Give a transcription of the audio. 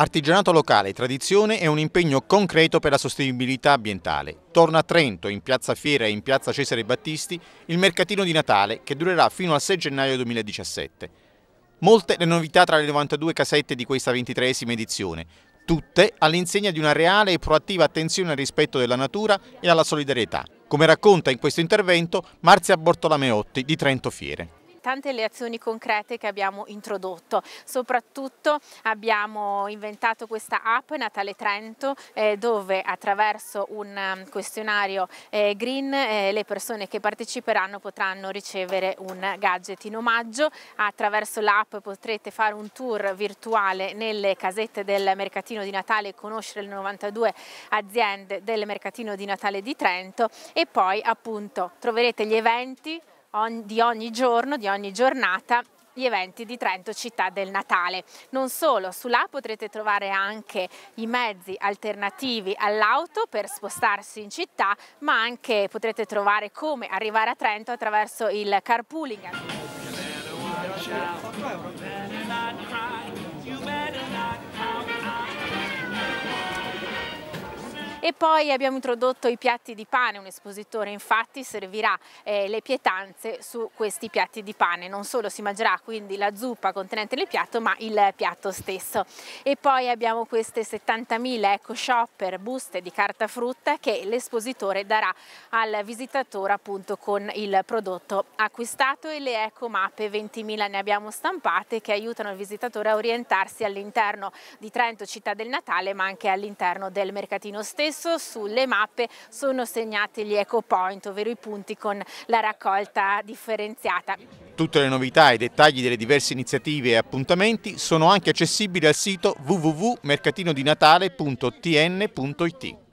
Artigianato locale, tradizione e un impegno concreto per la sostenibilità ambientale. Torna a Trento, in piazza Fiera e in piazza Cesare Battisti, il mercatino di Natale che durerà fino al 6 gennaio 2017. Molte le novità tra le 92 casette di questa ventitreesima edizione, tutte all'insegna di una reale e proattiva attenzione al rispetto della natura e alla solidarietà, come racconta in questo intervento Marzia Bortolameotti di Trento Fiere. Tante le azioni concrete che abbiamo introdotto, soprattutto abbiamo inventato questa app Natale Trento eh, dove attraverso un um, questionario eh, green eh, le persone che parteciperanno potranno ricevere un gadget in omaggio, attraverso l'app potrete fare un tour virtuale nelle casette del mercatino di Natale e conoscere le 92 aziende del mercatino di Natale di Trento e poi appunto troverete gli eventi on, di ogni giorno, di ogni giornata gli eventi di Trento Città del Natale. Non solo, sulla potrete trovare anche i mezzi alternativi all'auto per spostarsi in città, ma anche potrete trovare come arrivare a Trento attraverso il carpooling. E poi abbiamo introdotto i piatti di pane, un espositore infatti servirà eh, le pietanze su questi piatti di pane, non solo si mangerà quindi la zuppa contenente il piatto ma il piatto stesso. E poi abbiamo queste 70.000 eco shopper, buste di carta frutta che l'espositore darà al visitatore appunto con il prodotto acquistato e le eco mappe 20.000 ne abbiamo stampate che aiutano il visitatore a orientarsi all'interno di Trento Città del Natale ma anche all'interno del mercatino stesso spesso sulle mappe sono segnati gli eco point, ovvero i punti con la raccolta differenziata. Tutte le novità e i dettagli delle diverse iniziative e appuntamenti sono anche accessibili al sito www.mercatinodinatale.tn.it.